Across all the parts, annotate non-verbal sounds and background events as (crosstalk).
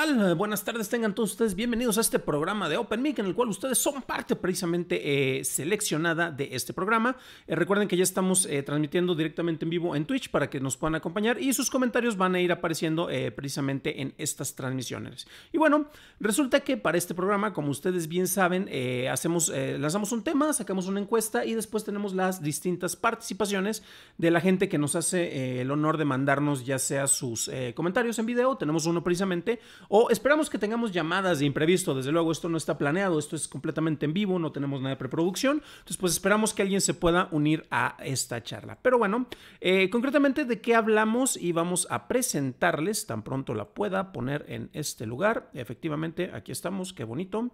Eh, buenas tardes, tengan todos ustedes bienvenidos a este programa de Open Mic, en el cual ustedes son parte precisamente eh, seleccionada de este programa. Eh, recuerden que ya estamos transmitiendo directamente en vivo en Twitch para que nos puedan acompañar y sus comentarios van a ir apareciendo precisamente en estas transmisiones. Y bueno, resulta que para este programa, como ustedes bien saben, hacemos, lanzamos un tema, sacamos una encuesta y después tenemos las distintas participaciones de la gente que nos hace el honor de mandarnos ya sea sus comentarios en video, tenemos uno precisamente o esperamos que tengamos llamadas de imprevisto. Desde luego, esto no está planeado, esto es completamente en vivo, no tenemos nada de preproducción. Entonces, pues esperamos que alguien se pueda unir a esta charla. Pero bueno, eh, concretamente de qué hablamos y vamos a presentarles tan pronto la pueda poner en este lugar. Efectivamente, aquí estamos, qué bonito.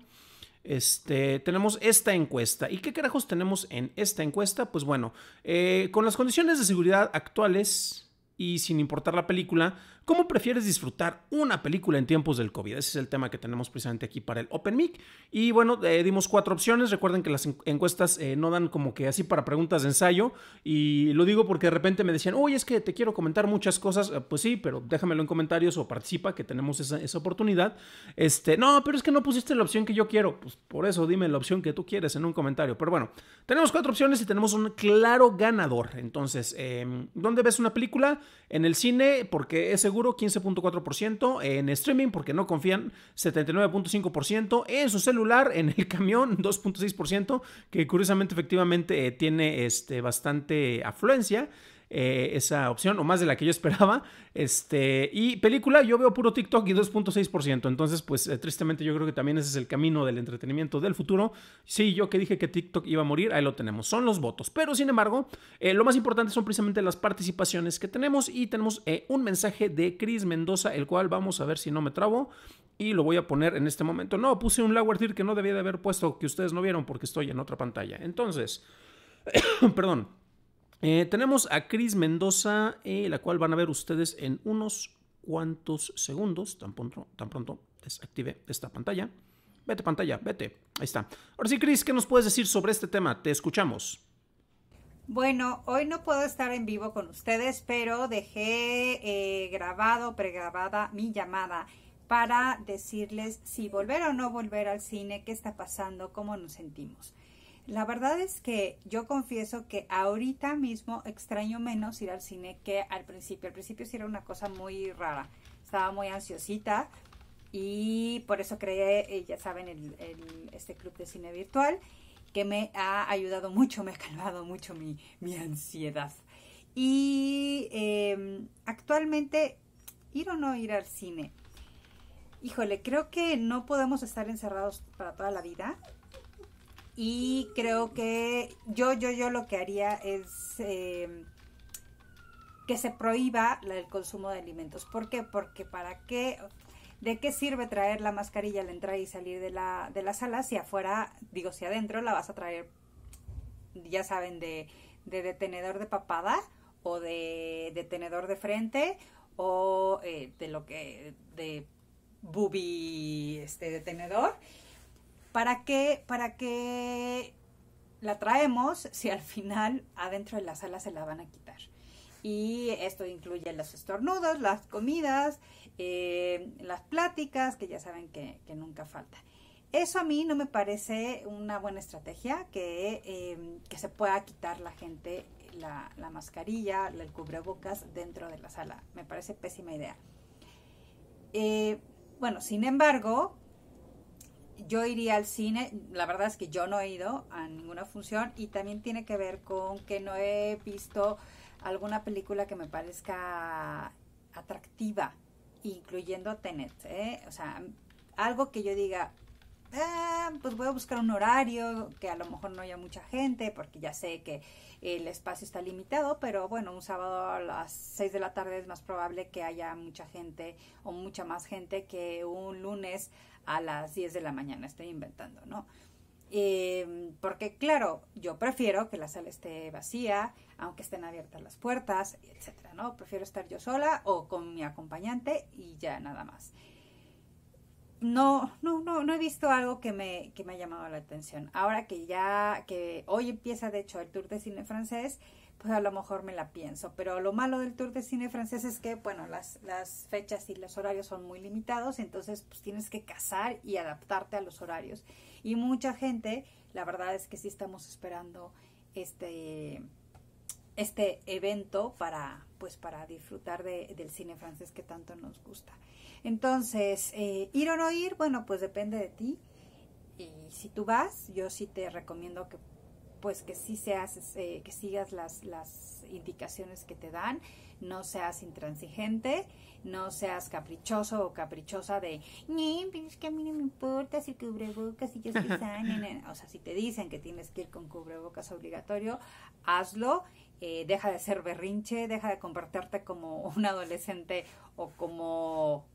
Este, tenemos esta encuesta. ¿Y qué carajos tenemos en esta encuesta? Pues bueno, eh, con las condiciones de seguridad actuales y sin importar la película, ¿Cómo prefieres disfrutar una película en tiempos del COVID? Ese es el tema que tenemos precisamente aquí para el Open Mic. Y bueno, eh, dimos cuatro opciones. Recuerden que las encuestas eh, no dan como que así para preguntas de ensayo. Y lo digo porque de repente me decían, uy, es que te quiero comentar muchas cosas. Eh, pues sí, pero déjamelo en comentarios o participa, que tenemos esa, oportunidad. Este, no, pero es que no pusiste la opción que yo quiero. Pues por eso dime la opción que tú quieres en un comentario. Pero bueno, tenemos cuatro opciones y tenemos un claro ganador. Entonces, em, ¿dónde ves una película? En el cine, porque es seguro seguro 15.4%, en streaming porque no confían 79.5%, en su celular, en el camión 2.6%, (laughs) que curiosamente efectivamente eh, tiene este, bastante afluencia. Eh, esa opción, o más de la que yo esperaba. Este, y película, yo veo puro TikTok y 2.6%. Entonces, pues eh, tristemente yo creo que también ese es el camino del entretenimiento del futuro. Sí, yo que dije que TikTok iba a morir, ahí lo tenemos. Son los votos. Pero, sin embargo, eh, lo más importante son precisamente las participaciones que tenemos y tenemos un mensaje de Chris Mendoza, el cual vamos a ver si no me trabo y lo voy a poner en este momento. No, puse un tier que no debía de haber puesto, que ustedes no vieron porque estoy en otra pantalla. Entonces, (coughs) perdón. Eh, tenemos a Cris Mendoza, eh, la cual van a ver ustedes en unos cuantos segundos, tan pronto, tan pronto desactive esta pantalla. Vete pantalla, vete. Ahí está. Ahora sí, Cris, ¿qué nos puedes decir sobre este tema? Te escuchamos. Bueno, hoy no puedo estar en vivo con ustedes, pero dejé eh, grabado, pregrabada mi llamada para decirles si volver o no volver al cine, qué está pasando, cómo nos sentimos. La verdad es que yo confieso que ahorita mismo extraño menos ir al cine que al principio. Al principio sí era una cosa muy rara. Estaba muy ansiosita y por eso creé, eh, ya saben, este club de cine virtual que me ha ayudado mucho, me ha calmado mucho mi, ansiedad. Y em, actualmente, ir o no ir al cine. Híjole, creo que no podemos estar encerrados para toda la vida. Y creo que yo, yo, yo lo que haría es eh, que se prohíba el consumo de alimentos. ¿Por qué? Porque para qué, ¿de qué sirve traer la mascarilla al entrar y salir de la, de sala si afuera, digo, si adentro la vas a traer, ya saben, de, de detenedor de papada o de detenedor de frente o eh, de lo que, de bubi, este detenedor? ¿Para qué, para la traemos si al final adentro de la sala se la van a quitar? Y esto incluye los estornudos, las comidas, eh, las pláticas, que ya saben que, nunca falta. Eso a mí no me parece una buena estrategia, que, em, se pueda quitar la gente la, mascarilla, el cubrebocas dentro de la sala. Me parece pésima idea. Eh, bueno, sin embargo, yo iría al cine, la verdad es que yo no he ido a ninguna función y también tiene que ver con que no he visto alguna película que me parezca atractiva, incluyendo Tenet, ¿eh? o sea, algo que yo diga, ah, pues voy a buscar un horario que a lo mejor no haya mucha gente, porque ya sé que el espacio está limitado, pero bueno, un sábado a las 6 de la tarde es más probable que haya mucha gente o mucha más gente que un lunes a las 10 de la mañana, estoy inventando, ¿no? Em, porque claro, yo prefiero que la sala esté vacía, aunque estén abiertas las puertas, etcétera, ¿no? Prefiero estar yo sola o con mi acompañante y ya nada más. No, no, no, no he visto algo que me, que me ha llamado la atención. Ahora que ya, que hoy empieza de hecho el tour de cine francés, pues, a lo mejor me la pienso. Pero lo malo del tour de cine francés es que, bueno, las, las fechas y los horarios son muy limitados, entonces pues tienes que casar y adaptarte a los horarios. Y mucha gente, la verdad es que sí estamos esperando este este evento para pues para disfrutar de, del cine francés que tanto nos gusta entonces eh, ir o no ir bueno pues depende de ti y si tú vas yo sí te recomiendo que pues que sí seas, eh, que sigas las, las indicaciones que te dan, no seas intransigente, no seas caprichoso o caprichosa de, ni, que a mí no me importa si cubrebocas y yo soy (laughs) sana. O sea, si te dicen que tienes que ir con cubrebocas obligatorio, hazlo. Eh, deja de ser berrinche, deja de comportarte como un adolescente o como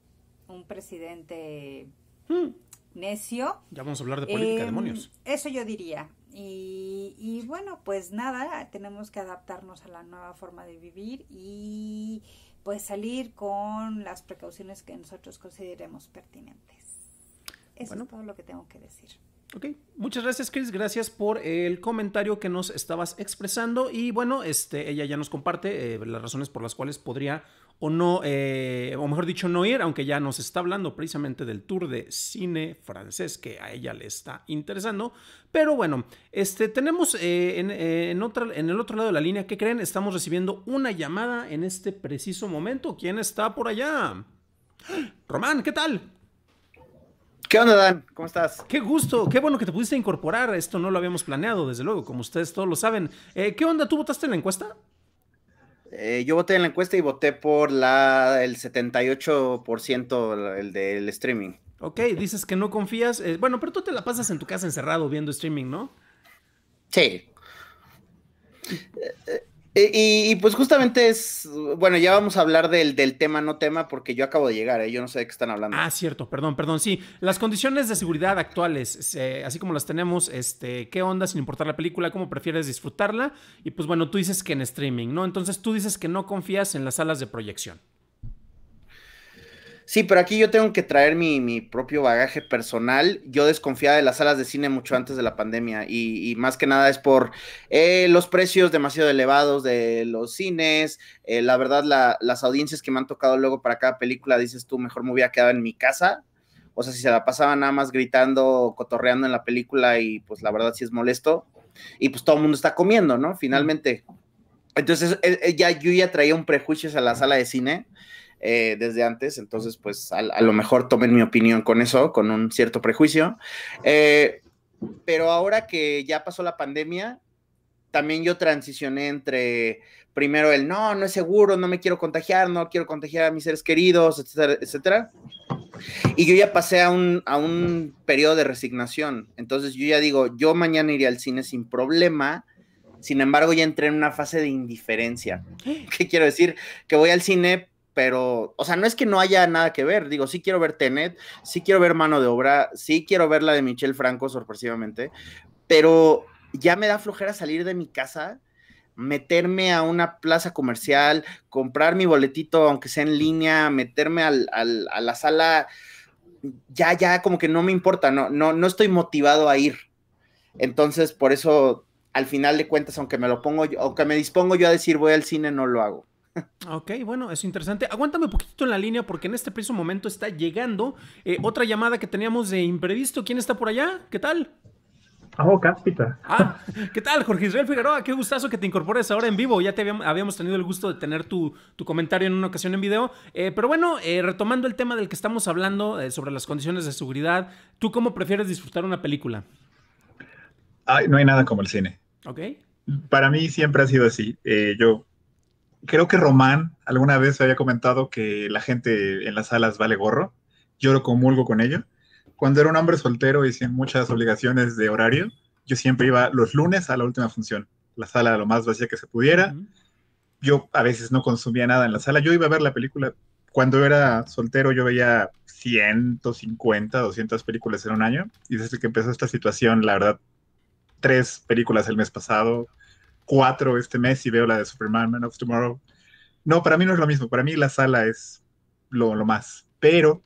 un presidente hmm. necio. Ya vamos a hablar de política, em, demonios. Eso yo diría. Y, bueno, pues nada, tenemos que adaptarnos a la nueva forma de vivir y pues salir con las precauciones que nosotros consideremos pertinentes. Eso es todo lo que tengo que decir. Ok, muchas gracias Chris, gracias por el comentario que nos estabas expresando y bueno, este, ella ya nos comparte eh, las razones por las cuales podría o no, eh, o mejor dicho, no ir, aunque ya nos está hablando precisamente del tour de cine francés que a ella le está interesando. Pero bueno, este, tenemos eh, eh, en, otra, en el otro lado de la línea, ¿qué creen? Estamos recibiendo una llamada en este preciso momento. ¿Quién está por allá? Román, ¿qué tal? ¿Qué onda, Dan? ¿Cómo estás? Qué gusto, qué bueno que te pudiste incorporar. Esto no lo habíamos planeado, desde luego, como ustedes todos lo saben. ¿Qué onda? ¿Tú votaste en la encuesta? Eh, yo voté en la encuesta y voté por la, el 78% el del streaming. Ok, dices que no confías. Eh, bueno, pero tú te la pasas en tu casa encerrado viendo streaming, ¿no? Sí. Eh, y, pues justamente es, bueno, ya vamos a hablar del, tema, no tema, porque yo acabo de llegar, ¿eh? yo no sé de qué están hablando. Ah, cierto, perdón, perdón, sí. Las condiciones de seguridad actuales, eh, así como las tenemos, este, ¿qué onda sin importar la película? ¿Cómo prefieres disfrutarla? Y pues bueno, tú dices que en streaming, ¿no? Entonces tú dices que no confías en las salas de proyección. Sí, pero aquí yo tengo que traer mi, propio bagaje personal. Yo desconfiaba de las salas de cine mucho antes de la pandemia y, más que nada es por eh, los precios demasiado elevados de los cines. Eh, la verdad, las audiencias que me han tocado luego para cada película, dices tú, mejor me hubiera quedado en mi casa. O sea, si se la pasaba nada más gritando, cotorreando en la película y pues la verdad sí es molesto. Y pues todo el mundo está comiendo, ¿no? Finalmente. Entonces, eh, ya, yo ya traía un prejuicio a la sala de cine eh, desde antes, entonces pues a, lo mejor tomen mi opinión con eso, con un cierto prejuicio. Eh, pero ahora que ya pasó la pandemia, también yo transicioné entre primero el no, no es seguro, no me quiero contagiar, no quiero contagiar a mis seres queridos, etcétera, etcétera. Y yo ya pasé a un, a un periodo de resignación. Entonces yo ya digo, yo mañana iré al cine sin problema. Sin embargo, ya entré en una fase de indiferencia. (gasps) ¿Qué quiero decir? Que voy al cine pero, o sea, no es que no haya nada que ver. Digo, sí quiero ver Tenet, sí quiero ver Mano de Obra, sí quiero ver la de Michelle Franco, sorpresivamente, pero ya me da flojera salir de mi casa, meterme a una plaza comercial, comprar mi boletito, aunque sea en línea, meterme a la sala. Ya, ya, como que no me importa, no, no, no estoy motivado a ir. Entonces, por eso, al final de cuentas, aunque me lo pongo, yo, aunque me dispongo yo a decir voy al cine, no lo hago. Ok, bueno, es interesante. Aguántame un poquito en la línea porque en este preciso momento está llegando eh, otra llamada que teníamos de imprevisto. ¿Quién está por allá? ¿Qué tal? Oh, cáspita. Ah, (laughs) ¿qué tal, Jorge Israel Figueroa? Qué gustazo que te incorpores ahora en vivo. Ya te habíamos tenido el gusto de tener tu, comentario en una ocasión en video. Eh, pero bueno, eh, retomando el tema del que estamos hablando sobre las condiciones de seguridad, ¿tú cómo prefieres disfrutar una película? no hay nada como el cine. Ok. Para mí siempre ha sido así. yo creo que Román alguna vez había comentado que la gente en las salas vale gorro. Yo lo comulgo con ello. Cuando era un hombre soltero y sin muchas obligaciones de horario, yo siempre iba los lunes a la última función, la sala lo más vacía que se pudiera. Yo a veces no consumía nada en la sala, yo iba a ver la película. Cuando era soltero yo veía 150, 200 películas en un año y desde que empezó esta situación, la verdad, tres películas el mes pasado, cuatro este mes y veo la de Superman, Man of Tomorrow. No, para mí no es lo mismo. Para mí la sala es lo, más. Pero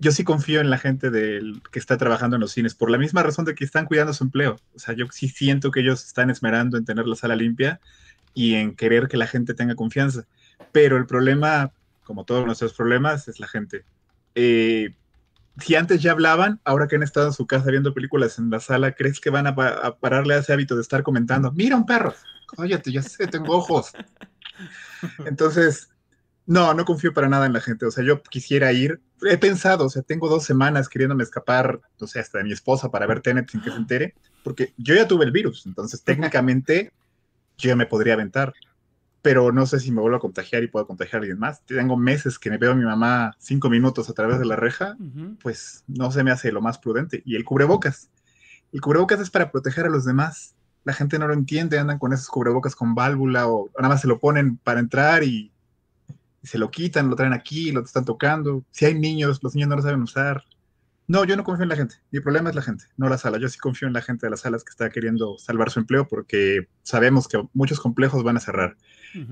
yo sí confío en la gente del, que está trabajando en los cines, por la misma razón de que están cuidando su empleo. O sea, yo sí siento que ellos están esmerando en tener la sala limpia y en querer que la gente tenga confianza. Pero el problema, como todos nuestros problemas, es la gente. Eh, si antes ya hablaban, ahora que han estado en su casa viendo películas en la sala, ¿crees que van a, pararle a ese hábito de estar comentando? Mira un perro, cállate, ya sé, tengo ojos. Entonces, no, no confío para nada en la gente. O sea, yo quisiera ir. He pensado, o sea, tengo dos semanas queriéndome escapar, o sea, hasta de mi esposa para ver Tenet sin que se entere, porque yo ya tuve el virus, entonces técnicamente yo ya me podría aventar pero no sé si me vuelvo a contagiar y puedo contagiar a alguien más. Tengo meses que me veo a mi mamá cinco minutos a través de la reja, pues no se me hace lo más prudente. Y el cubrebocas. El cubrebocas es para proteger a los demás. La gente no lo entiende, andan con esos cubrebocas con válvula o nada más se lo ponen para entrar y, y se lo quitan, lo traen aquí, lo están tocando. Si hay niños, los niños no lo saben usar. No, yo no confío en la gente. Mi problema es la gente, no la sala. Yo sí confío en la gente de las salas que está queriendo salvar su empleo porque sabemos que muchos complejos van a cerrar.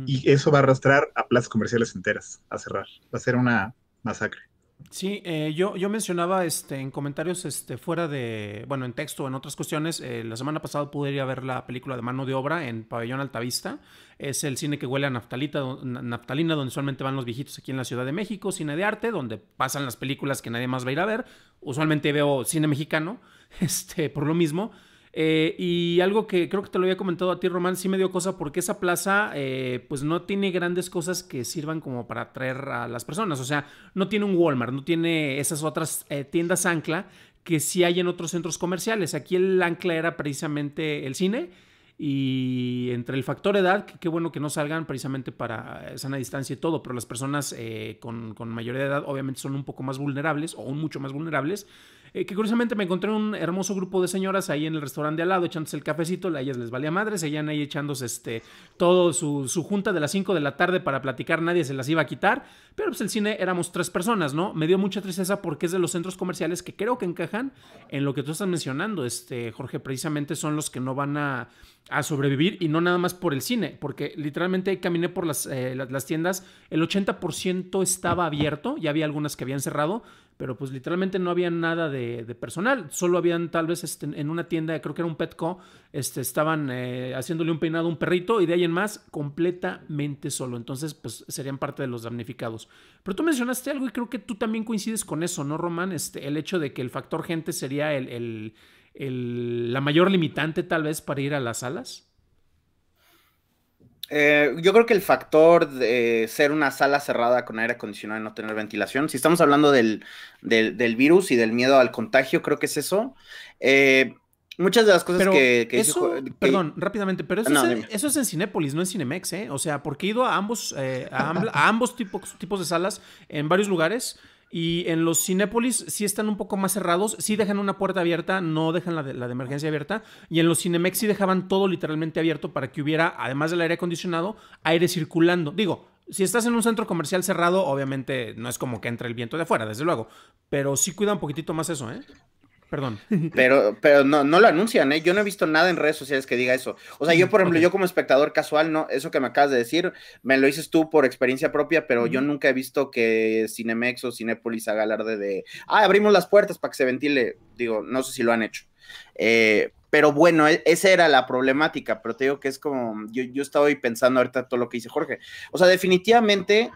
Y eso va a arrastrar a plazas comerciales enteras a cerrar. Va a ser una masacre. Sí, eh, yo, yo mencionaba este, en comentarios este, fuera de, bueno, en texto, en otras cuestiones, eh, la semana pasada pude ir a ver la película de mano de obra en Pabellón Altavista. Es el cine que huele a naftalita, naftalina, donde usualmente van los viejitos aquí en la Ciudad de México, cine de arte, donde pasan las películas que nadie más va a ir a ver. Usualmente veo cine mexicano, (laughs) este, por lo mismo. Eh, y algo que creo que te lo había comentado a ti, Román, sí me dio cosa porque esa plaza eh, pues no tiene grandes cosas que sirvan como para atraer a las personas. O sea, no tiene un Walmart, no tiene esas otras eh, tiendas ancla que sí hay en otros centros comerciales. Aquí el ancla era precisamente el cine y entre el factor edad, que qué bueno que no salgan precisamente para sana distancia y todo, pero las personas con, con, mayor edad obviamente son un poco más vulnerables o mucho más vulnerables. Eh, que curiosamente me encontré un hermoso grupo de señoras ahí en el restaurante al lado echándose el cafecito, a ellas les valía madre, seguían ahí echándose este, todo su, junta de las 5 de la tarde para platicar, nadie se las iba a quitar, pero pues el cine éramos tres personas, ¿no? Me dio mucha tristeza porque es de los centros comerciales que creo que encajan en lo que tú estás mencionando, este, Jorge, precisamente son los que no van a sobrevivir y no nada más por el cine, porque literalmente caminé por las, eh, las, las, tiendas, el 80% estaba abierto, ya había algunas que habían cerrado, pero pues literalmente no había nada de, de, personal. Solo habían tal vez este, en una tienda, creo que era un Petco, este, estaban eh, haciéndole un peinado a un perrito y de ahí en más completamente solo. Entonces, pues serían parte de los damnificados. Pero tú mencionaste algo y creo que tú también coincides con eso, ¿no, Román? Este, el hecho de que el factor gente sería el, el, el, la mayor limitante tal vez para ir a las salas. Eh, yo creo que el factor de ser una sala cerrada con aire acondicionado y no tener ventilación, si estamos hablando del, del, virus y del miedo al contagio, creo que es eso. Eh, muchas de las cosas que, Perdón, rápidamente, pero eso, es, eso, es, en Cinépolis, no en Cinemex, ¿eh? O sea, porque he ido a ambos, eh, a, a, ambos tipos, tipos de salas en varios lugares. Y en los Cinépolis sí están un poco más cerrados, sí dejan una puerta abierta, no dejan la de, la de emergencia abierta. Y en los Cinemex sí dejaban todo literalmente abierto para que hubiera, además del aire acondicionado, aire circulando. Digo, si estás en un centro comercial cerrado, obviamente no es como que entre el viento de afuera, desde luego. Pero sí cuida un poquitito más eso, ¿eh? Perdón. Pero, pero no, no lo anuncian, ¿eh? Yo no he visto nada en redes sociales que diga eso. O sea, yo, por ejemplo, yo como espectador casual, no, eso que me acabas de decir, me lo dices tú por experiencia propia, pero yo nunca he visto que Cinemex o Cinépolis haga alarde de, ah, abrimos las puertas para que se ventile. Digo, no sé si lo han hecho. Eh, pero bueno, e, esa era la problemática, pero te digo que es como, yo, yo estaba hoy pensando ahorita todo lo que dice Jorge. O sea, definitivamente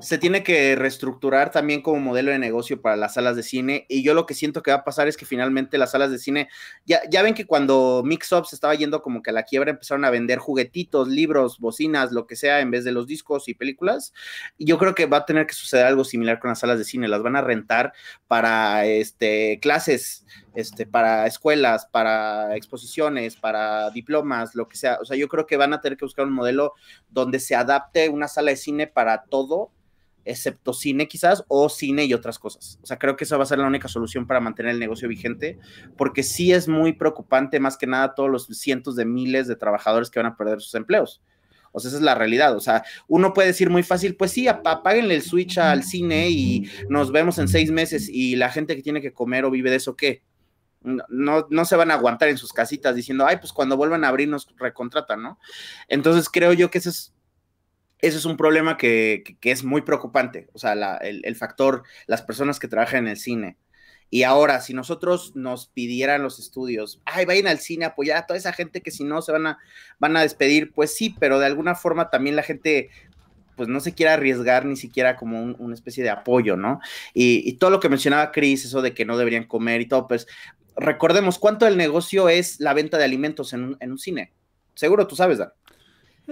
se tiene que reestructurar también como modelo de negocio para las salas de cine. Y yo lo que siento que va a pasar es que finalmente las salas de cine, ya, ya ven que cuando Mix Up se estaba yendo como que a la quiebra, empezaron a vender juguetitos, libros, bocinas, lo que sea, en vez de los discos y películas. Y yo creo que va a tener que suceder algo similar con las salas de cine. Las van a rentar para este, clases, este, para escuelas, para exposiciones, para diplomas, lo que sea. O sea, yo creo que van a tener que buscar un modelo donde se adapte una sala de cine para todo, excepto cine quizás, o cine y otras cosas. O sea, creo que esa va a ser la única solución para mantener el negocio vigente, porque sí es muy preocupante más que nada todos los cientos de miles de trabajadores que van a perder sus empleos. O sea, esa es la realidad. O sea, uno puede decir muy fácil, pues sí, apáguenle el switch al cine y nos vemos en seis meses y la gente que tiene que comer o vive de eso, ¿qué? No, no, se van a aguantar en sus casitas diciendo, ay, pues cuando vuelvan a abrir nos recontratan, ¿no? Entonces creo yo que eso es ese es un problema que, es muy preocupante, o sea, el, factor, las personas que trabajan en el cine. Y ahora, si nosotros nos pidieran los estudios, ay, vayan al cine, apoyar a toda esa gente que si no se van a, van a despedir, pues sí, pero de alguna forma también la gente pues no se quiere arriesgar ni siquiera como una especie de apoyo, ¿no? Y, todo lo que mencionaba Chris, eso de que no deberían comer y todo, pues recordemos cuánto del negocio es la venta de alimentos en un, en un cine. Seguro tú sabes, Dan.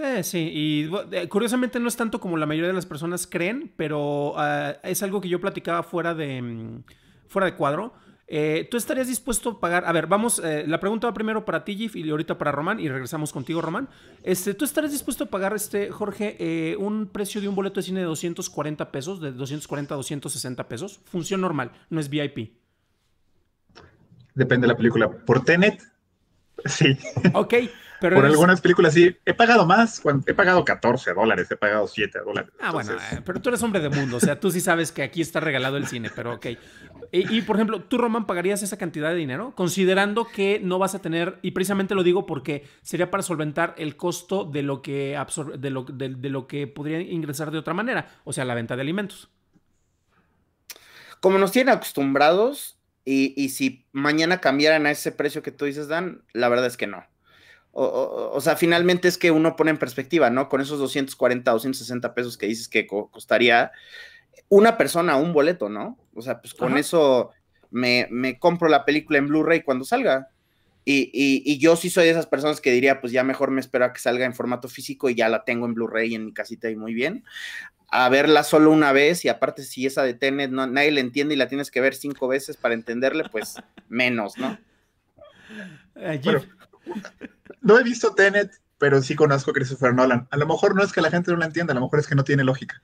Eh, sí, y eh, curiosamente no es tanto como la mayoría de las personas creen, pero ah, es algo que yo platicaba fuera de, mm, fuera de cuadro. Eh, ¿Tú estarías dispuesto a pagar? A ver, vamos, la pregunta va primero para ti, Gif, y ahorita para Román, y regresamos contigo, Román. Este, ¿Tú estarías dispuesto a pagar, este, Jorge, un precio de un boleto de cine de 240 pesos, de 240 a 260 pesos? Función normal, no es VIP. Depende de la película. ¿Por Tenet? Sí. Ok, por algunas películas sí, he pagado más, he pagado 14 dólares, he pagado 7 dólares. Ah, bueno, eh, pero tú eres hombre de mundo, o sea, tú sí sabes que aquí está regalado el cine, pero ok. Y, por ejemplo, ¿tú, Román, pagarías esa cantidad de dinero? Considerando que no vas a tener, y precisamente lo digo porque sería para solventar el costo de lo que, de lo, que podría ingresar de otra manera, o sea, la venta de alimentos. Como nos tienen acostumbrados, y, y si mañana cambiaran a ese precio que tú dices, Dan, la verdad es que no o, sea, finalmente es que uno pone en perspectiva, ¿no? Con esos 240, 260 pesos que dices que costaría una persona un boleto, ¿no? O sea, pues con eso me, compro la película en Blu-ray cuando salga. Y, yo sí soy de esas personas que diría, pues ya mejor me espero a que salga en formato físico y ya la tengo en Blu-ray en mi casita y muy bien. A verla solo una vez y aparte si esa de Tenet no, nadie la entiende y la tienes que ver cinco veces para entenderle, pues menos, ¿no? Eh, no he visto Tenet, pero sí conozco a Christopher Nolan. A lo mejor no es que la gente no la entienda, a lo mejor es que no tiene lógica.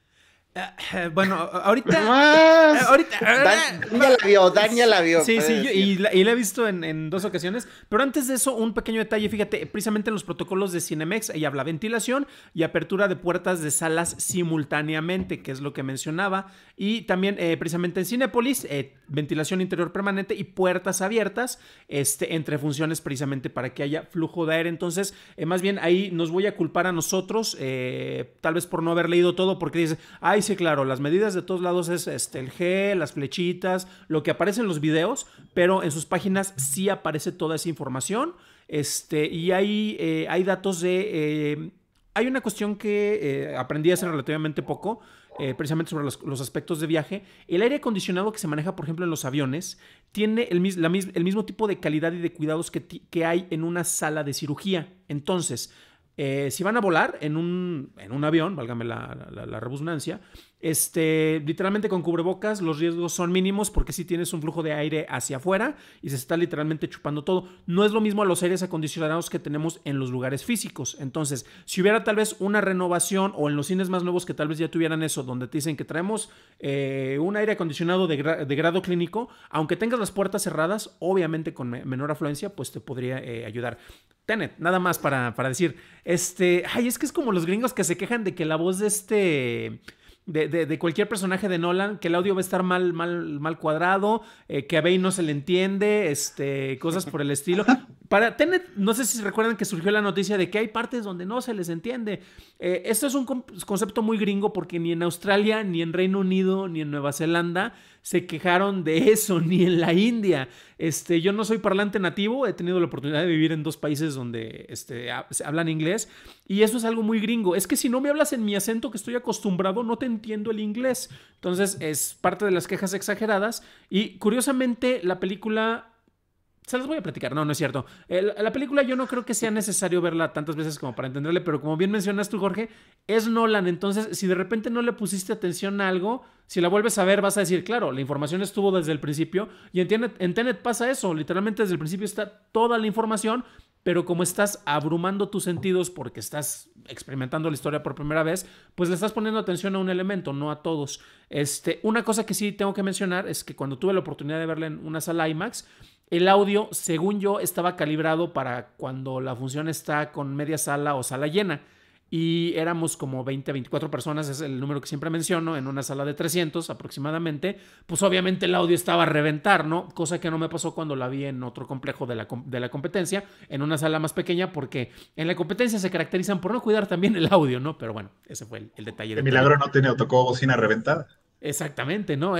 Eh, eh, bueno, ahorita. (laughs) Eh, ahorita ya la vio, la vio. Sí, sí, y, la, he visto en, dos ocasiones. Pero antes de eso, un pequeño detalle. Fíjate, precisamente en los protocolos de Cinemex, ahí habla ventilación y apertura de puertas de salas simultáneamente, que es lo que mencionaba. Y también, precisamente en Cinépolis, ventilación interior permanente y puertas abiertas este, entre funciones, precisamente para que haya flujo de aire. Entonces, más bien ahí nos voy a culpar a nosotros, tal vez por no haber leído todo, porque dice ay, sí, claro, las medidas de todos lados es este, el G, las flechitas, lo que aparece en los videos, pero en sus páginas sí aparece toda esa información. Este, y hay, eh, hay datos de... Eh, hay una cuestión que eh, aprendí hace relativamente poco, precisamente sobre los, aspectos de viaje. El aire acondicionado que se maneja, por ejemplo, en los aviones, tiene el, mismo tipo de calidad y de cuidados que, que hay en una sala de cirugía. Entonces, eh, si van a volar en un, en un avión, válgame la, la, la este, literalmente con cubrebocas los riesgos son mínimos porque si tienes un flujo de aire hacia afuera y se está literalmente chupando todo. No es lo mismo a los aires acondicionados que tenemos en los lugares físicos. Entonces, si hubiera tal vez una renovación o en los cines más nuevos que tal vez ya tuvieran eso, donde te dicen que traemos eh, un aire acondicionado de, grado clínico, aunque tengas las puertas cerradas, obviamente con menor afluencia, pues te podría eh, ayudar. Tenet, nada más para, para decir, este, ay, es que es como los gringos que se quejan de que la voz de este de, de, cualquier personaje de Nolan, que el audio va a estar mal, mal, mal cuadrado, eh, que a Bane no se le entiende, este, cosas por el estilo. (laughs) Para Tenet, no sé si recuerdan que surgió la noticia de que hay partes donde no se les entiende. Eh, esto es un concepto muy gringo porque ni en Australia, ni en Reino Unido, ni en Nueva Zelanda se quejaron de eso, (laughs) ni en la India. Este, yo no soy parlante nativo, he tenido la oportunidad de vivir en dos países donde este, hablan inglés y eso es algo muy gringo. Es que si no me hablas en mi acento que estoy acostumbrado, no te entiendo el inglés. Entonces es parte de las quejas exageradas y curiosamente la película se las voy a platicar. No, no es cierto. la película yo no creo que sea necesario verla tantas veces como para entenderle, pero como bien mencionas tú, Jorge, es Nolan. Entonces, si de repente no le pusiste atención a algo, si la vuelves a ver, vas a decir, claro, la información estuvo desde el principio. Y en Tenet, pasa eso. Literalmente desde el principio está toda la información, pero como estás abrumando tus sentidos porque estás experimentando la historia por primera vez, pues le estás poniendo atención a un elemento, no a todos. Este, una cosa que sí tengo que mencionar es que cuando tuve la oportunidad de verla en una sala IMAX, el audio, según yo, estaba calibrado para cuando la función está con media sala o sala llena. Y éramos como 20, 24 personas, es el número que siempre menciono, en una sala de 300 aproximadamente. Pues obviamente el audio estaba a reventar, ¿no? Cosa que no me pasó cuando la vi en otro complejo de la, de la competencia, en una sala más pequeña, porque en la competencia se caracterizan por no cuidar también el audio, ¿no? Pero bueno, ese fue el, detalle. El milagro no tiene tocó bocina reventada. Exactamente, ¿no?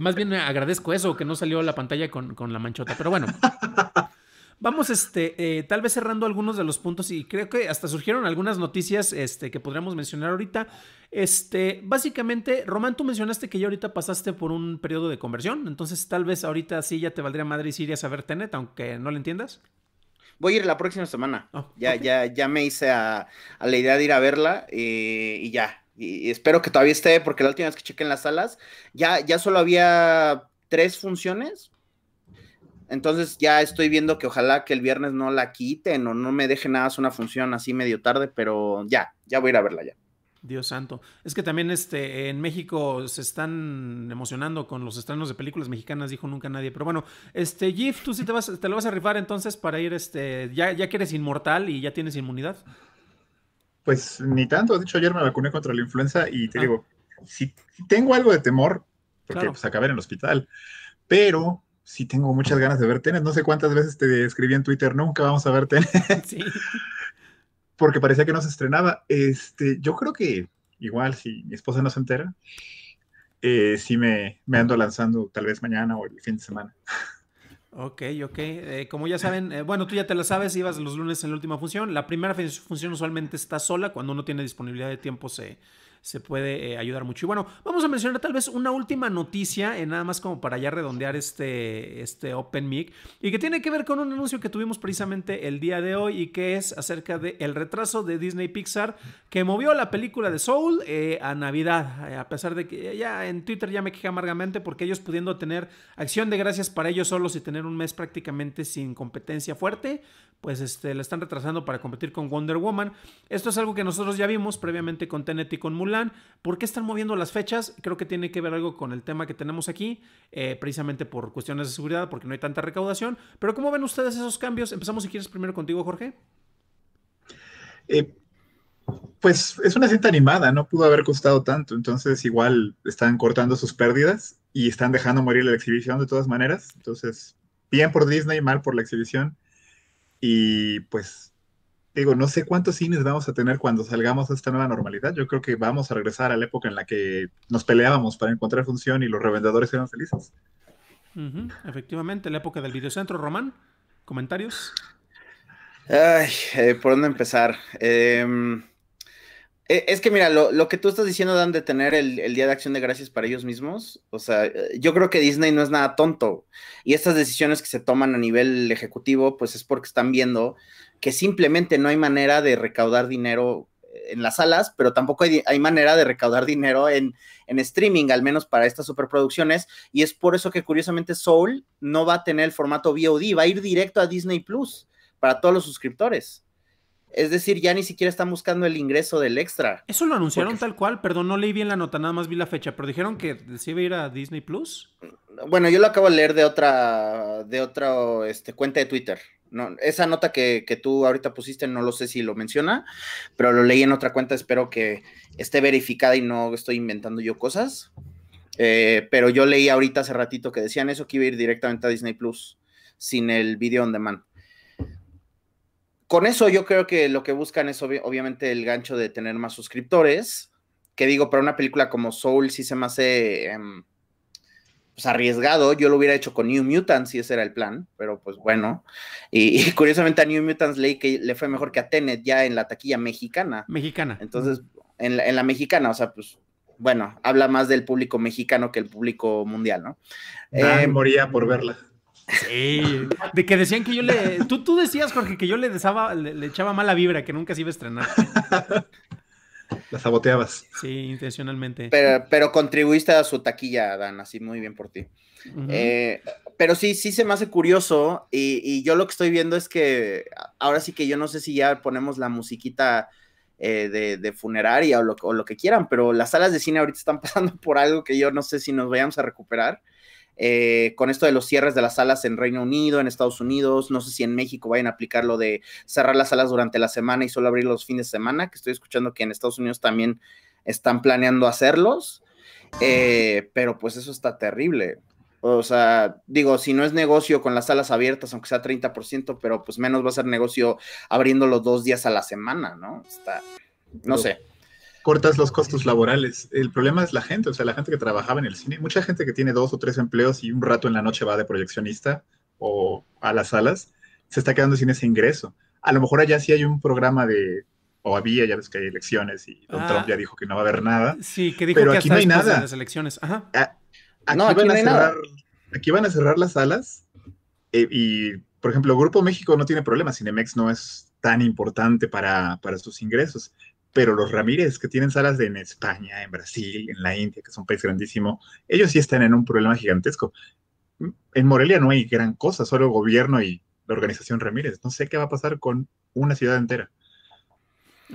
más bien agradezco eso, que no salió la pantalla con, la manchota, pero bueno. (laughs) Vamos, este, eh, tal vez cerrando algunos de los puntos y creo que hasta surgieron algunas noticias este, que podríamos mencionar ahorita. Este, básicamente, Román, tú mencionaste que ya ahorita pasaste por un periodo de conversión, entonces tal vez ahorita sí ya te valdría madre si irías a ver Tenet, aunque no lo entiendas. Voy a ir la próxima semana. Oh, ya, ya, ya me hice a, la idea de ir a verla eh, y ya, y espero que todavía esté, porque la última vez que chequé en las salas, ya, ya solo había tres funciones. Entonces ya estoy viendo que ojalá que el viernes no la quiten o no me dejen nada, es una función así medio tarde, pero ya, ya voy a ir a verla ya. Dios santo. Es que también este, en México se están emocionando con los estrenos de películas mexicanas, dijo nunca nadie. Pero bueno, este, Gif, tú sí te vas, te lo vas a rifar entonces para ir, este, ya, ya que eres inmortal y ya tienes inmunidad. Pues ni tanto. De hecho, ayer me vacuné contra la influenza y te ah. digo, si, tengo algo de temor, porque pues acabé en el hospital, pero si tengo muchas ganas de ver tenis. No sé cuántas veces te escribí en Twitter, nunca vamos a ver tenis. (laughs) (laughs) porque parecía que no se estrenaba. Este, yo creo que igual, si mi esposa no se entera, eh, si me, me ando lanzando tal vez mañana o el fin de semana. (laughs) Ok, ok. Eh, como ya saben, eh, bueno, tú ya te la sabes, ibas los lunes en la última función. La primera función usualmente está sola, cuando uno tiene disponibilidad de tiempo se, se puede eh, ayudar mucho. Y bueno, vamos a mencionar tal vez una última noticia, eh, nada más como para ya redondear este, este Open Mic, y que tiene que ver con un anuncio que tuvimos precisamente el día de hoy y que es acerca del el retraso de Disney Pixar que movió la película de Soul eh, a Navidad, a pesar de que ya en Twitter ya me quejé amargamente porque ellos pudiendo tener acción de gracias para ellos solos y tener un mes prácticamente sin competencia fuerte, pues este, la están retrasando para competir con Wonder Woman. Esto es algo que nosotros ya vimos previamente con Tenet y con Muller. ¿Por qué están moviendo las fechas? Creo que tiene que ver algo con el tema que tenemos aquí, eh, precisamente por cuestiones de seguridad, porque no hay tanta recaudación. Pero ¿cómo ven ustedes esos cambios? Empezamos si quieres primero contigo, Jorge. Eh, pues es una cinta animada, no pudo haber costado tanto, entonces igual están cortando sus pérdidas y están dejando morir la exhibición de todas maneras. Entonces, bien por Disney, mal por la exhibición. Y pues digo, no sé cuántos cines vamos a tener cuando salgamos de esta nueva normalidad. Yo creo que vamos a regresar a la época en la que nos peleábamos para encontrar función y los revendedores eran felices. Efectivamente, la época del videocentro, Román. ¿Comentarios? Ay, eh, ¿por dónde empezar? Em, eh, es que mira, lo, que tú estás diciendo dan de tener el, el, Día de Acción de Gracias para ellos mismos. O sea, eh, yo creo que Disney no es nada tonto. Y estas decisiones que se toman a nivel ejecutivo, pues es porque están viendo que simplemente no hay manera de recaudar dinero en las salas, pero tampoco hay, manera de recaudar dinero en, en, streaming, al menos para estas superproducciones. Y es por eso que curiosamente Soul no va a tener el formato VOD, va a ir directo a Disney Plus para todos los suscriptores. Es decir, ya ni siquiera están buscando el ingreso del extra. Eso lo anunciaron tal cual, perdón, no leí bien la nota, nada más vi la fecha, pero dijeron que se iba a ir a Disney Plus. Bueno, yo lo acabo de leer de otra, de este, cuenta de Twitter. esa nota que, tú ahorita pusiste, no lo sé si lo menciona, pero lo leí en otra cuenta, espero que esté verificada y no estoy inventando yo cosas. Eh, pero yo leí ahorita hace ratito que decían eso que iba a ir directamente a Disney Plus sin el video on demand con eso yo creo que lo que buscan es obviamente el gancho de tener más suscriptores, que digo, para una película como Soul sí se me hace em, pues, arriesgado, yo lo hubiera hecho con New Mutants si ese era el plan, pero pues bueno, y, curiosamente a New Mutants le, que le fue mejor que a Tenet ya en la taquilla mexicana. Mexicana. Entonces, en la, mexicana, o sea, pues bueno, habla más del público mexicano que el público mundial, ¿no? Em, moría por verla. Sí, de que decían que yo le. Tú, tú decías, Jorge, que yo le, desaba, le, echaba mala vibra, que nunca se iba a estrenar. La saboteabas. Sí, intencionalmente. Pero, contribuiste a su taquilla, Dan, así muy bien por ti. Eh, pero sí, sí se me hace curioso. Y, yo lo que estoy viendo es que ahora sí que yo no sé si ya ponemos la musiquita eh, de, funeraria o lo, que quieran, pero las salas de cine ahorita están (laughs) pasando por algo que yo no sé si nos vayamos a recuperar. Eh, con esto de los cierres de las salas en Reino Unido, en Estados Unidos, no sé si en México vayan a aplicar lo de cerrar las salas durante la semana y solo abrir los fines de semana, que estoy escuchando que en Estados Unidos también están planeando hacerlos, eh, pero pues eso está terrible. O sea, digo, si no es negocio con las salas abiertas, aunque sea 30%, pero pues menos va a ser negocio abriéndolo dos días a la semana, ¿no? Está, no sé cortas los costos laborales. El problema es la gente, o sea, la gente que trabajaba en el cine. Mucha gente que tiene dos o tres empleos y un rato en la noche va de proyeccionista o a las salas, se está quedando sin ese ingreso. A lo mejor allá sí hay un programa de, o había, ya ves que hay elecciones y Don ah. Trump ya dijo que no va a haber nada. Sí, que dijo pero que aquí hasta no hay nada. las elecciones. Ajá. aquí, no, van a cerrar, aquí van a cerrar las salas eh, y, por ejemplo, Grupo México no tiene problema, Cinemex no es tan importante para, para sus ingresos, pero los Ramírez, que tienen salas en España, en Brasil, en la India, que es un país grandísimo, ellos sí están en un problema gigantesco. En Morelia no hay gran cosa, solo gobierno y la organización Ramírez. No sé qué va a pasar con una ciudad entera.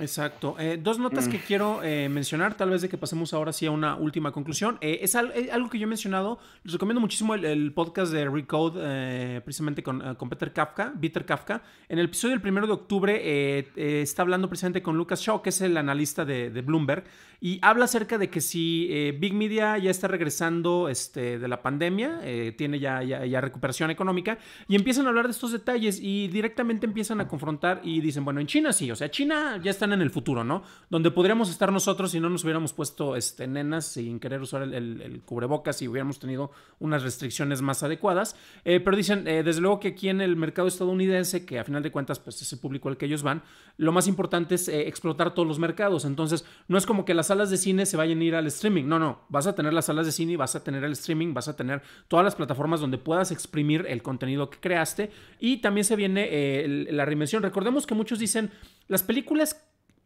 Exacto. Eh, dos notas mm. que quiero eh, mencionar, tal vez de que pasemos ahora sí a una última conclusión. Eh, es, algo que yo he mencionado, les recomiendo muchísimo el, podcast de Recode, precisamente con, con, Peter Kafka, Peter Kafka. En el episodio del primero de octubre está hablando precisamente con Lucas Shaw, que es el analista de, Bloomberg, y habla acerca de que si Big Media ya está regresando este, de la pandemia, tiene ya, ya, ya recuperación económica, y empiezan a hablar de estos detalles y directamente empiezan a confrontar y dicen, bueno, en China sí, o sea, China ya está en el futuro, ¿no? Donde podríamos estar nosotros si no nos hubiéramos puesto este, nenas sin querer usar el, cubrebocas y hubiéramos tenido unas restricciones más adecuadas. Eh, pero dicen, eh, desde luego que aquí en el mercado estadounidense, que a final de cuentas pues, es el público al que ellos van, lo más importante es eh, explotar todos los mercados. Entonces, no es como que las salas de cine se vayan a ir al streaming. No, no, vas a tener las salas de cine, vas a tener el streaming, vas a tener todas las plataformas donde puedas exprimir el contenido que creaste. Y también se viene la reinvención. Recordemos que muchos dicen, las películas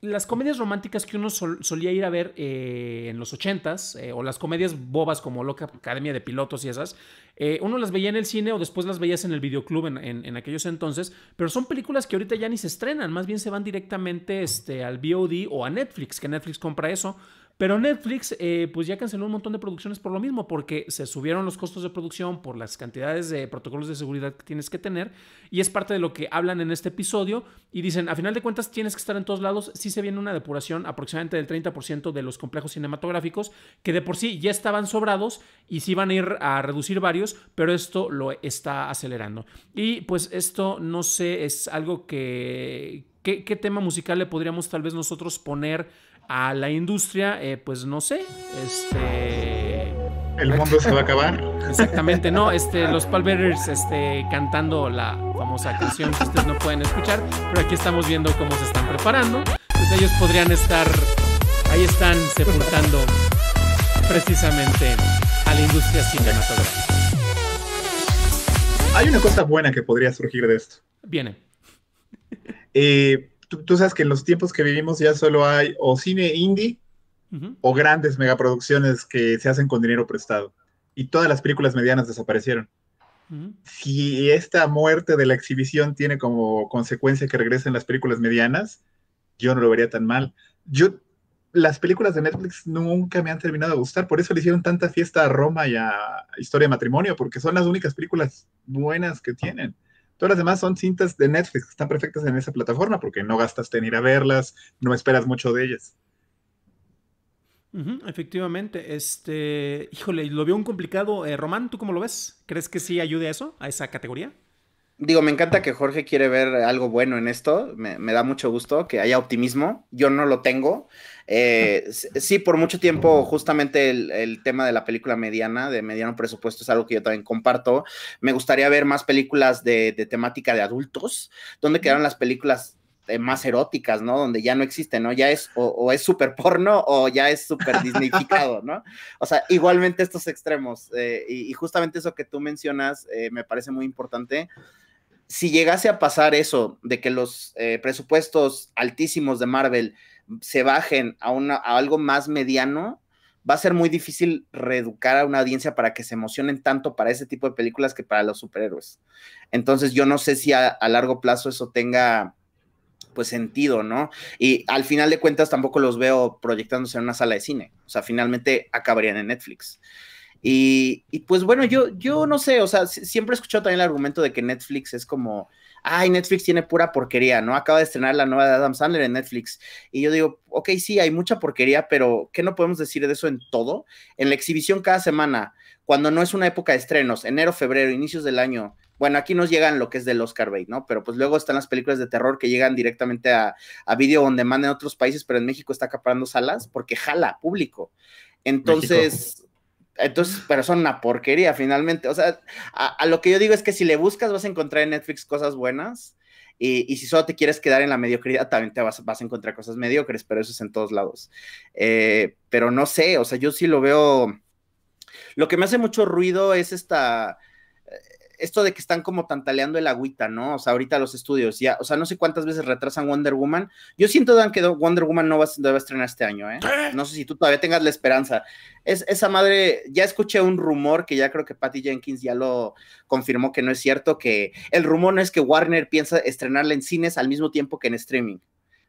las comedias románticas que uno solía ir a ver eh, en los ochentas, eh, o las comedias bobas como Loca Academia de Pilotos y esas, eh, uno las veía en el cine o después las veías en el videoclub en, en, aquellos entonces, pero son películas que ahorita ya ni se estrenan, más bien se van directamente este, al VOD o a Netflix, que Netflix compra eso. Pero Netflix, eh, pues ya canceló un montón de producciones por lo mismo, porque se subieron los costos de producción por las cantidades de protocolos de seguridad que tienes que tener. Y es parte de lo que hablan en este episodio. Y dicen, a final de cuentas, tienes que estar en todos lados. Sí se viene una depuración aproximadamente del 30% de los complejos cinematográficos, que de por sí ya estaban sobrados y sí van a ir a reducir varios, pero esto lo está acelerando. Y pues esto no sé, es algo que ¿Qué, tema musical le podríamos tal vez nosotros poner a la industria? Eh, pues no sé, este... El mundo se va a acabar. (laughs) Exactamente, no, este, los Palberers este, cantando la famosa canción que ustedes no pueden escuchar, pero aquí estamos viendo cómo se están preparando. Pues ellos podrían estar, ahí están sepultando precisamente a la industria cinematográfica. Hay una cosa buena que podría surgir de esto. Viene. Eh, tú, sabes que en los tiempos que vivimos ya solo hay o cine indie o grandes megaproducciones que se hacen con dinero prestado. Y todas las películas medianas desaparecieron. Si esta muerte de la exhibición tiene como consecuencia que regresen las películas medianas, yo no lo vería tan mal. Yo, las películas de Netflix nunca me han terminado de gustar, por eso le hicieron tanta fiesta a Roma y a Historia de Matrimonio, porque son las únicas películas buenas que tienen. Pero las demás son cintas de Netflix, que están perfectas en esa plataforma porque no gastas en ir a verlas, no esperas mucho de ellas. efectivamente, este, híjole, lo veo un complicado. Eh, Román, ¿tú cómo lo ves? ¿Crees que sí ayude a eso, a esa categoría? digo, me encanta que Jorge quiere ver algo bueno en esto, me, da mucho gusto que haya optimismo, yo no lo tengo. Eh, (laughs) sí, por mucho tiempo justamente el, tema de la película mediana, de mediano presupuesto, es algo que yo también comparto. Me gustaría ver más películas de, temática de adultos, donde quedaron las películas eh, más eróticas, ¿no? Donde ya no existe, ¿no? Ya es o, es súper porno o ya es súper (laughs) disnificado, ¿no? O sea, igualmente estos extremos. Eh, y, justamente eso que tú mencionas me parece muy importante si llegase a pasar eso, de que los eh, presupuestos altísimos de Marvel se bajen a, algo más mediano, va a ser muy difícil reeducar a una audiencia para que se emocionen tanto para ese tipo de películas que para los superhéroes. Entonces yo no sé si a, a largo plazo eso tenga pues sentido, ¿no? Y al final de cuentas tampoco los veo proyectándose en una sala de cine. O sea, finalmente acabarían en Netflix. Y, pues bueno, yo, yo no sé, o sea, siempre he escuchado también el argumento de que Netflix es como, ay, Netflix tiene pura porquería, ¿no? Acaba de estrenar la nueva de Adam Sandler en Netflix. Y yo digo, ok, sí, hay mucha porquería, pero ¿qué no podemos decir de eso en todo? En la exhibición cada semana, cuando no es una época de estrenos, enero, febrero, inicios del año, bueno, aquí nos llegan lo que es del Oscar Bait, ¿no? Pero pues luego están las películas de terror que llegan directamente a, a video donde demand en otros países, pero en México está acaparando salas porque jala público. Entonces, entonces, pero son una porquería finalmente. O sea, a, lo que yo digo es que si le buscas vas a encontrar en Netflix cosas buenas y, si solo te quieres quedar en la mediocridad también te vas, a encontrar cosas mediocres, pero eso es en todos lados. Eh, pero no sé, o sea, yo sí lo veo. Lo que me hace mucho ruido es esta esto de que están como tantaleando el agüita, ¿no? O sea, ahorita los estudios, ya, o sea, no sé cuántas veces retrasan Wonder Woman. Yo siento, Dan, que Wonder Woman no va, a estrenar este año, ¿eh? No sé si tú todavía tengas la esperanza. Es, esa madre, ya escuché un rumor que ya creo que Patty Jenkins ya lo confirmó que no es cierto, que el rumor no es que Warner piensa estrenarla en cines al mismo tiempo que en streaming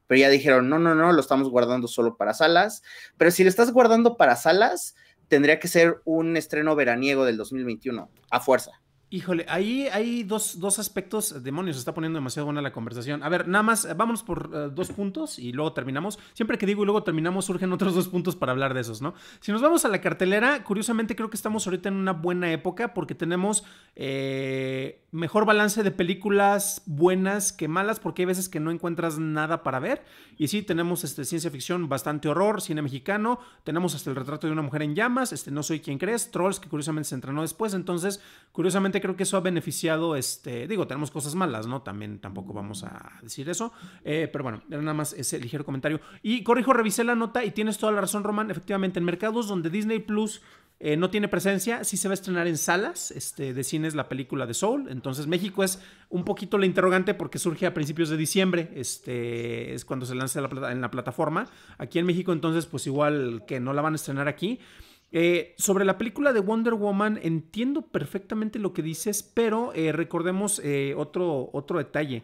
pero ya dijeron, no, no, no, lo estamos guardando solo para salas, pero si lo estás guardando para salas, tendría que ser un estreno veraniego del 2021, a fuerza. Híjole, ahí hay dos, dos aspectos. Demonios, se está poniendo demasiado buena la conversación. A ver, nada más, eh, vámonos por eh, dos puntos y luego terminamos. Siempre que digo y luego terminamos, surgen otros dos puntos para hablar de esos, ¿no? Si nos vamos a la cartelera, curiosamente creo que estamos ahorita en una buena época porque tenemos eh, mejor balance de películas buenas que malas, porque hay veces que no encuentras nada para ver. Y sí, tenemos este, ciencia ficción, bastante horror, cine mexicano, tenemos hasta el retrato de una mujer en llamas, este, No soy quien crees, Trolls, que curiosamente se entrenó después. Entonces, curiosamente creo que eso ha beneficiado, este, digo, tenemos cosas malas, ¿no? También tampoco vamos a decir eso, eh, pero bueno, era nada más ese ligero comentario. Y corrijo, revisé la nota y tienes toda la razón, Román, efectivamente, en mercados donde Disney Plus... Eh, no tiene presencia, sí se va a estrenar en salas este, de cines la película de Soul. Entonces México es un poquito la interrogante porque surge a principios de diciembre, este, es cuando se lanza en la plataforma. Aquí en México entonces pues igual que no la van a estrenar aquí. Eh, sobre la película de Wonder Woman, entiendo perfectamente lo que dices, pero eh, recordemos eh, otro, otro detalle.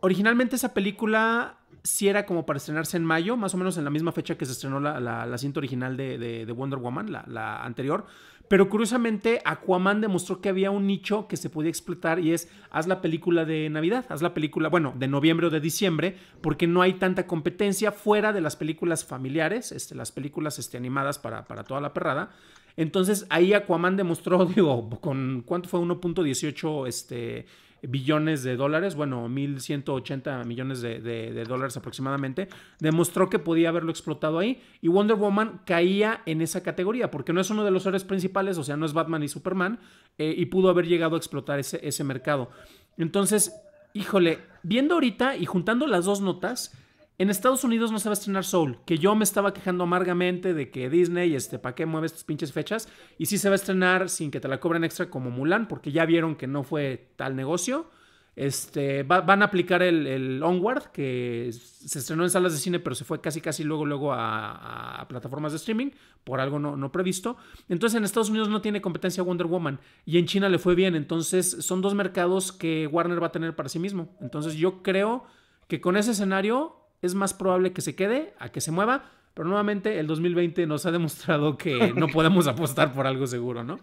originalmente esa película si era como para estrenarse en mayo, más o menos en la misma fecha que se estrenó la, la, cinta original de, Wonder Woman, la, anterior. Pero curiosamente, Aquaman demostró que había un nicho que se podía explotar y es haz la película de Navidad, haz la película, bueno, de noviembre o de diciembre, porque no hay tanta competencia fuera de las películas familiares, este, las películas este, animadas para, para toda la perrada. Entonces ahí Aquaman demostró, (laughs) digo, con cuánto fue 1.18 este, billones de dólares, bueno, 1.180 millones de, de, de, dólares aproximadamente, demostró que podía haberlo explotado ahí y Wonder Woman caía en esa categoría, porque no es uno de los héroes principales, o sea, no es Batman y Superman, eh, y pudo haber llegado a explotar ese, ese mercado. Entonces, híjole, viendo ahorita y juntando las dos notas, en Estados Unidos no se va a estrenar Soul, que yo me estaba quejando amargamente de que Disney, este, ¿para qué mueve estas pinches fechas? Y sí se va a estrenar sin que te la cobren extra como Mulan, porque ya vieron que no fue tal negocio. Este, van a aplicar el, Onward, que se estrenó en salas de cine, pero se fue casi, casi luego, luego a, plataformas de streaming, por algo no, previsto. Entonces en Estados Unidos no tiene competencia Wonder Woman y en China le fue bien. Entonces son dos mercados que Warner va a tener para sí mismo. Entonces yo creo que con ese escenario es más probable que se quede a que se mueva, pero nuevamente el 2020 nos ha demostrado que no podemos apostar por algo seguro, ¿no?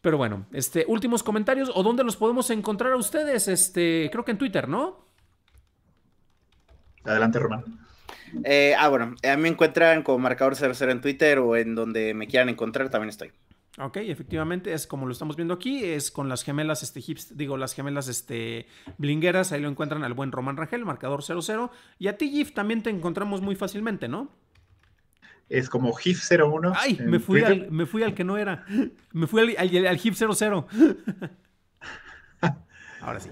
Pero bueno, este, últimos comentarios o dónde los podemos encontrar a ustedes, este, creo que en Twitter, ¿no? Adelante, Román. Eh, ah, bueno, a mí me encuentran como marcador00 en Twitter o en donde me quieran encontrar, también estoy. Ok, efectivamente, es como lo estamos viendo aquí, es con las gemelas, este, hips, digo, las gemelas, este, blingueras, ahí lo encuentran al buen Román Rangel, marcador 00 y a ti, Gif, también te encontramos muy fácilmente, ¿no? Es como GIF01. Ay, me fui, al, me fui al que no era, me fui al, al, al GIF00. (laughs) Ahora sí.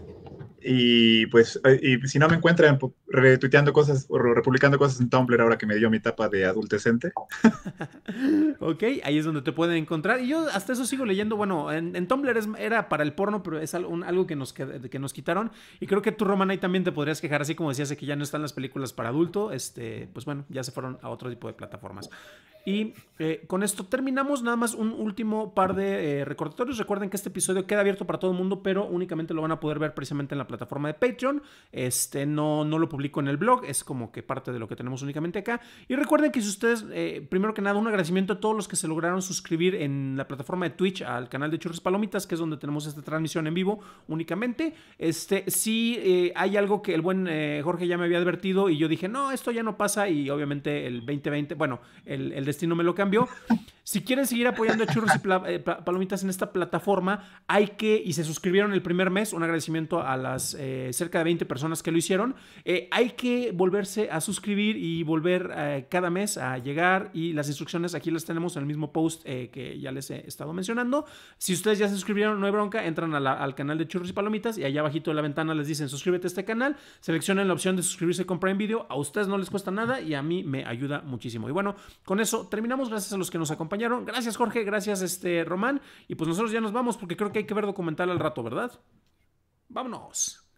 Y pues, eh, y si no me encuentran pues, retuiteando cosas o republicando cosas en Tumblr ahora que me dio mi etapa de adultecente. (laughs) ok, ahí es donde te pueden encontrar. Y yo hasta eso sigo leyendo. Bueno, en, Tumblr era para el porno, pero es algo, que, nos, que, nos quitaron. Y creo que tú, Roman, ahí también te podrías quejar, así como decías de que ya no están las películas para adulto. Este, pues bueno, ya se fueron a otro tipo de plataformas. Y eh, con esto terminamos. Nada más un último par de eh, recordatorios. Recuerden que este episodio queda abierto para todo el mundo, pero únicamente lo van a poder ver precisamente en la plataforma de Patreon. Este, no, no lo publico en el blog, es como que parte de lo que tenemos únicamente acá. Y recuerden que si ustedes, eh, primero que nada, un agradecimiento a todos los que se lograron suscribir en la plataforma de Twitch al canal de Churros Palomitas, que es donde tenemos esta transmisión en vivo únicamente. Este, hay algo que el buen Jorge ya me había advertido y yo dije, no, esto ya no pasa. Y obviamente el 2020, bueno, el, el de no me lo cambió. Si quieren seguir apoyando a Churros y eh, Palomitas en esta plataforma, hay que, y se suscribieron el primer mes, un agradecimiento a las eh, cerca de 20 personas que lo hicieron, eh, hay que volverse a suscribir y volver cada mes a llegar y las instrucciones aquí las tenemos en el mismo post que ya les he estado mencionando. Si ustedes ya se suscribieron, no hay bronca, entran al canal de Churros y Palomitas y allá abajito de la ventana les dicen suscríbete a este canal, seleccionen la opción de suscribirse con Prime Video, a ustedes no les cuesta nada y a mí me ayuda muchísimo. Y bueno, con eso terminamos. Gracias a los que nos acompañaron. Gracias, Jorge. Gracias, este, Román. Y pues nosotros ya nos vamos porque creo que hay que ver documental al rato, ¿verdad? Vámonos.